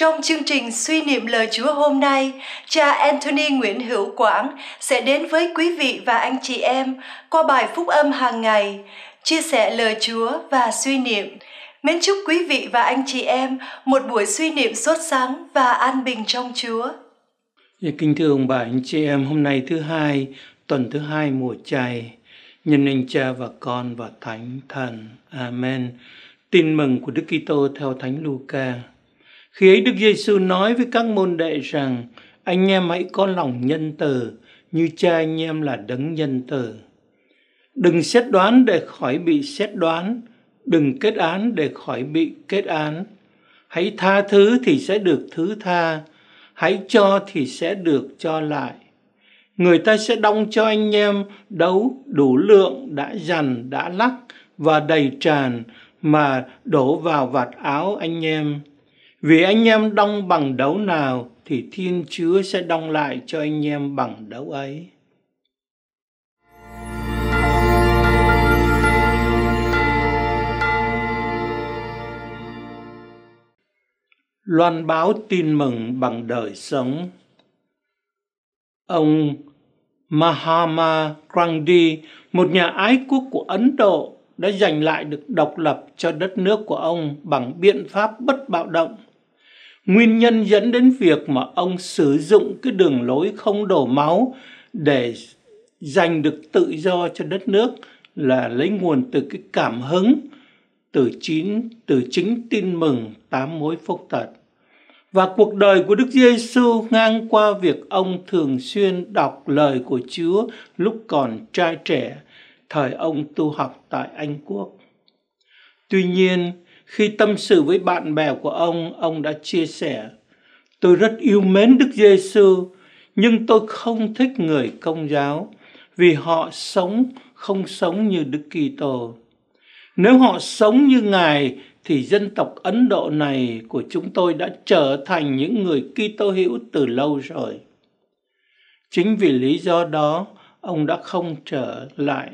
trong chương trình suy niệm lời Chúa hôm nay, cha Anthony Nguyễn Hữu Quảng sẽ đến với quý vị và anh chị em qua bài phúc âm hàng ngày, chia sẻ lời Chúa và suy niệm. Mến chúc quý vị và anh chị em một buổi suy niệm sốt sáng và an bình trong Chúa. Dạ, kính thưa ông bà anh chị em, hôm nay thứ hai, tuần thứ hai mùa chay, nhân danh Cha và Con và Thánh Thần. Amen. Tin mừng của Đức Kitô theo Thánh Luca. Khi ấy Đức Giêsu nói với các môn đệ rằng, anh em hãy có lòng nhân từ, như cha anh em là đấng nhân từ. Đừng xét đoán để khỏi bị xét đoán, đừng kết án để khỏi bị kết án. Hãy tha thứ thì sẽ được thứ tha, hãy cho thì sẽ được cho lại. Người ta sẽ đong cho anh em đấu đủ lượng đã dằn, đã lắc và đầy tràn mà đổ vào vạt áo anh em vì anh em đong bằng đấu nào thì Thiên Chúa sẽ đong lại cho anh em bằng đấu ấy. Loan báo tin mừng bằng đời sống. Ông Mahama Gandhi, một nhà ái quốc của Ấn Độ, đã giành lại được độc lập cho đất nước của ông bằng biện pháp bất bạo động. Nguyên nhân dẫn đến việc mà ông sử dụng cái đường lối không đổ máu để giành được tự do cho đất nước là lấy nguồn từ cái cảm hứng từ chính từ chính tin mừng tám mối phúc tật. Và cuộc đời của Đức Giêsu ngang qua việc ông thường xuyên đọc lời của Chúa lúc còn trai trẻ thời ông tu học tại Anh Quốc. Tuy nhiên, khi tâm sự với bạn bè của ông, ông đã chia sẻ: "Tôi rất yêu mến Đức Giêsu, nhưng tôi không thích người công giáo vì họ sống không sống như Đức Kitô. Nếu họ sống như Ngài thì dân tộc Ấn Độ này của chúng tôi đã trở thành những người Kitô hữu từ lâu rồi." Chính vì lý do đó, ông đã không trở lại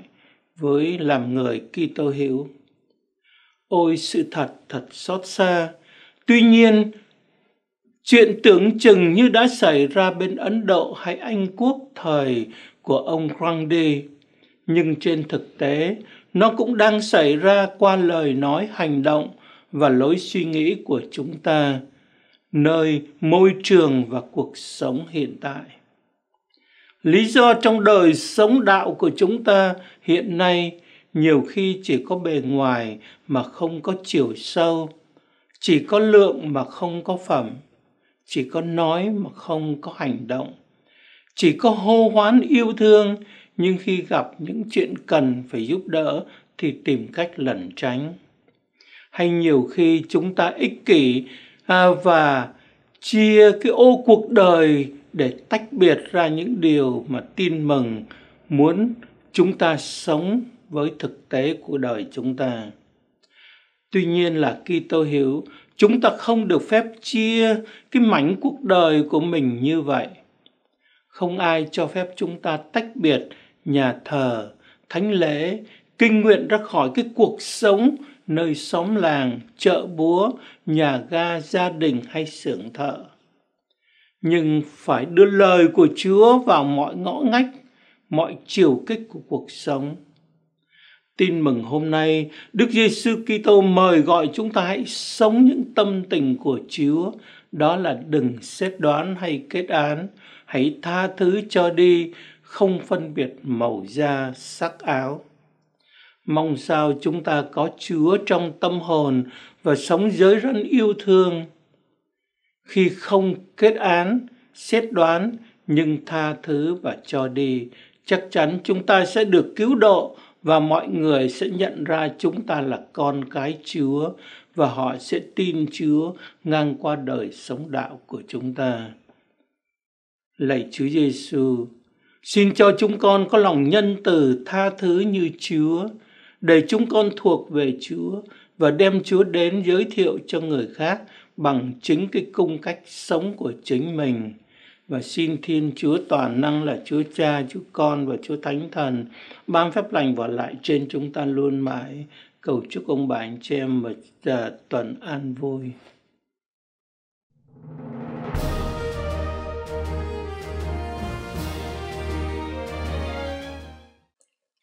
với làm người Kitô hữu. Ôi sự thật thật xót xa, tuy nhiên chuyện tưởng chừng như đã xảy ra bên Ấn Độ hay Anh Quốc thời của ông Gandhi, nhưng trên thực tế nó cũng đang xảy ra qua lời nói hành động và lối suy nghĩ của chúng ta nơi môi trường và cuộc sống hiện tại lý do trong đời sống đạo của chúng ta hiện nay nhiều khi chỉ có bề ngoài mà không có chiều sâu chỉ có lượng mà không có phẩm chỉ có nói mà không có hành động chỉ có hô hoán yêu thương nhưng khi gặp những chuyện cần phải giúp đỡ thì tìm cách lẩn tránh hay nhiều khi chúng ta ích kỷ à và chia cái ô cuộc đời để tách biệt ra những điều mà tin mừng muốn chúng ta sống với thực tế của đời chúng ta. Tuy nhiên là khi tôi hiểu, chúng ta không được phép chia cái mảnh cuộc đời của mình như vậy. Không ai cho phép chúng ta tách biệt nhà thờ, thánh lễ, kinh nguyện ra khỏi cái cuộc sống nơi xóm làng, chợ búa, nhà ga, gia đình hay xưởng thợ nhưng phải đưa lời của Chúa vào mọi ngõ ngách, mọi chiều kích của cuộc sống. Tin mừng hôm nay, Đức Giêsu Kitô mời gọi chúng ta hãy sống những tâm tình của Chúa, đó là đừng xét đoán hay kết án, hãy tha thứ cho đi, không phân biệt màu da, sắc áo. Mong sao chúng ta có Chúa trong tâm hồn và sống giới răn yêu thương khi không kết án, xét đoán nhưng tha thứ và cho đi, chắc chắn chúng ta sẽ được cứu độ và mọi người sẽ nhận ra chúng ta là con cái Chúa và họ sẽ tin Chúa ngang qua đời sống đạo của chúng ta. Lạy Chúa Giêsu, xin cho chúng con có lòng nhân từ tha thứ như Chúa, để chúng con thuộc về Chúa và đem Chúa đến giới thiệu cho người khác bằng chính cái cung cách sống của chính mình và xin Thiên Chúa toàn năng là Chúa Cha, Chúa Con và Chúa Thánh Thần ban phép lành vào lại trên chúng ta luôn mãi. Cầu chúc ông bà anh chị em một à, tuần an vui.